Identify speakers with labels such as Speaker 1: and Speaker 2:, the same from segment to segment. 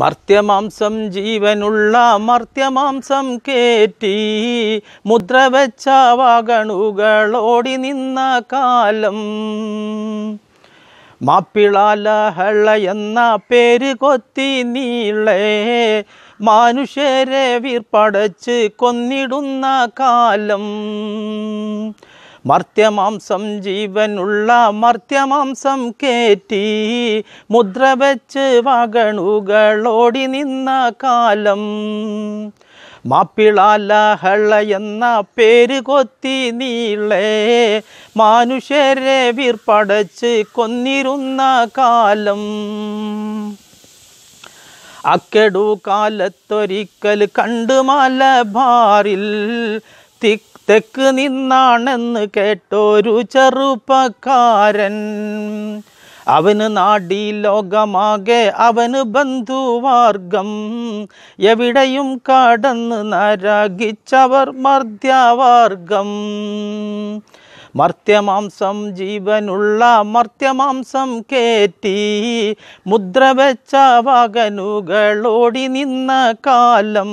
Speaker 1: മർത്യമാംസം ജീവനുള്ള മർത്യമാംസം കേറ്റി മുദ്ര വെച്ച വാഗണുകളോടി നിന്ന കാലം മാപ്പിളാലഹള എന്ന പേര് കൊത്തി നീളേ മനുഷ്യരെ വീർപ്പടച്ച് കൊന്നിടുന്ന കാലം മർത്യമാംസം ജീവനുള്ള മർത്യമാംസം കേറ്റി മുദ്ര വെച്ച് വകണുകളോടി നിന്ന കാലം മാപ്പിളാലഹള എന്ന പേര് കൊത്തി നീളേ മനുഷ്യരെ വീർപ്പടച്ച് കൊന്നിരുന്ന കാലം അക്കെടു കാലത്തൊരിക്കൽ കണ്ടു മലബാറിൽ തെക്ക് നിന്നാണെന്ന് കേട്ടൊരു ചെറുപ്പക്കാരൻ അവന് നാടി ലോകമാകെ അവന് ബന്ധുവാർഗം എവിടെയും കടന്ന് നരകിച്ചവർ മർദ്യവാർഗം മർത്യമാംസം ജീവനുള്ള മർത്യമാംസം കേറ്റി മുദ്ര വെച്ച വകനുകളോടി നിന്ന കാലം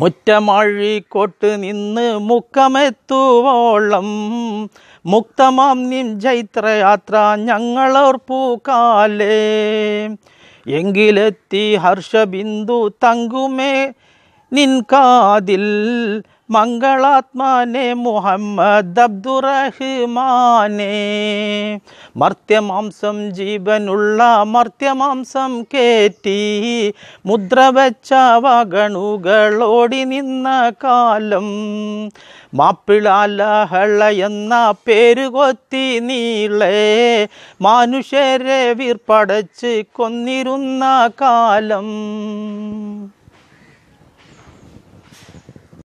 Speaker 1: മുറ്റമഴിക്കോട്ട് നിന്ന് മുക്കമെത്തുവോളം മുക്തമാം നിൻ ജൈത്രയാത്ര ഞങ്ങളോർപ്പൂക്കാലേ എങ്കിലെത്തി ഹർഷബിന്ദു തങ്കുമേ നിൻ കാതിൽ മംഗളാത്മാനെ മുഹമ്മദ് അബ്ദുറഹ്മാനെ മർത്യമാംസം ജീവനുള്ള മർത്യമാംസം കേറ്റി മുദ്ര വെച്ച വകണുകളോടി നിന്ന കാലം മാപ്പിളാലഹള എന്ന കൊത്തി നീളേ മനുഷ്യരെ വീർപ്പടച്ച് കൊന്നിരുന്ന കാലം